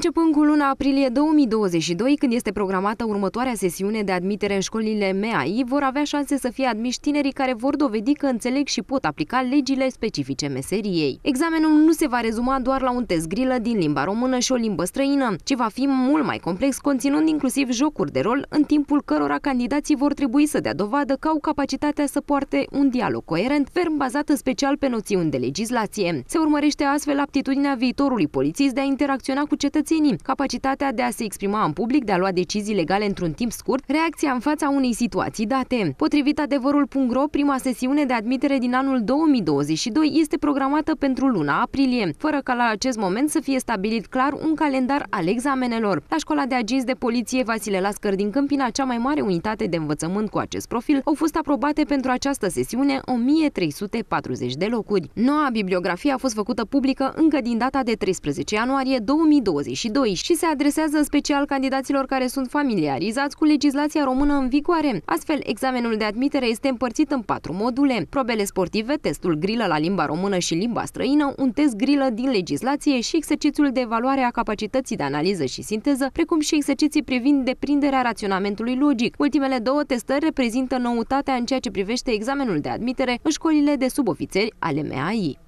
începând cu luna aprilie 2022, când este programată următoarea sesiune de admitere în școlile MEAI, vor avea șanse să fie admiși tinerii care vor dovedi că înțeleg și pot aplica legile specifice meseriei. Examenul nu se va rezuma doar la un test grilă din limba română și o limbă străină, ci va fi mult mai complex, conținând inclusiv jocuri de rol, în timpul cărora candidații vor trebui să dea dovadă că au capacitatea să poarte un dialog coerent, ferm bazat în special pe noțiuni de legislație. Se urmărește astfel aptitudinea viitorului polițist de a interacționa cu cetățenii cetățenii, capacitatea de a se exprima în public, de a lua decizii legale într-un timp scurt, reacția în fața unei situații date. Potrivit adevărul.ro, prima sesiune de admitere din anul 2022 este programată pentru luna aprilie, fără ca la acest moment să fie stabilit clar un calendar al examenelor. La școala de agenți de poliție Vasile Lascăr din Câmpina, cea mai mare unitate de învățământ cu acest profil, au fost aprobate pentru această sesiune 1340 de locuri. Noua bibliografie a fost făcută publică încă din data de 13 ianuarie 2022 și și se adresează special candidaților care sunt familiarizați cu legislația română în vigoare. Astfel, examenul de admitere este împărțit în patru module. Probele sportive, testul grilă la limba română și limba străină, un test grilă din legislație și exercițiul de evaluare a capacității de analiză și sinteză, precum și exerciții privind deprinderea raționamentului logic. Ultimele două testări reprezintă noutatea în ceea ce privește examenul de admitere în școlile de subofițeri ale MAI.